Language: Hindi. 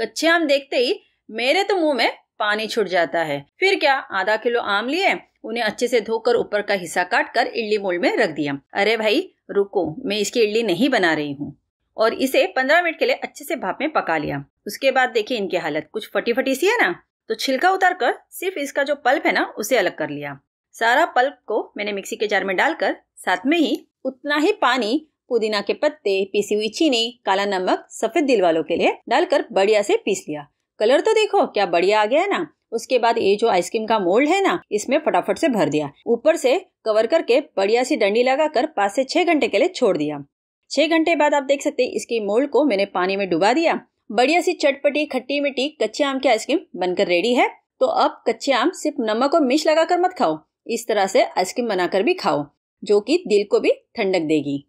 कच्चे आम देखते ही मेरे तो मुंह में पानी छुट जाता है फिर क्या आधा किलो आम लिए उन्हें अच्छे से धोकर ऊपर का हिस्सा काट कर इडली मोल्ड में रख दिया अरे भाई रुको मैं इसकी इडली नहीं बना रही हूँ और इसे पंद्रह मिनट के लिए अच्छे से भाप में पका लिया उसके बाद देखिए इनकी हालत कुछ फटी फटी सी है ना तो छिलका उतार कर सिर्फ इसका जो पल्प है ना उसे अलग कर लिया सारा पल्प को मैंने मिक्सी के जार में डालकर साथ में ही उतना ही पानी पुदीना के पत्ते पीसी हुई चीनी काला नमक सफेद दिल वालों के लिए डालकर बढ़िया से पीस लिया कलर तो देखो क्या बढ़िया आ गया है ना उसके बाद ये जो आइसक्रीम का मोल्ड है ना इसमें फटाफट से भर दिया ऊपर से कवर करके बढ़िया सी डंडी लगाकर पाँच से छह घंटे के लिए छोड़ दिया छह घंटे बाद आप देख सकते हैं इसकी मोल्ड को मैंने पानी में डुबा दिया बढ़िया सी चटपटी खट्टी मीठी कच्चे आम की आइसक्रीम बनकर रेडी है तो अब कच्चे आम सिर्फ नमक और मिर्च लगाकर मत खाओ इस तरह से आइसक्रीम बनाकर भी खाओ जो कि दिल को भी ठंडक देगी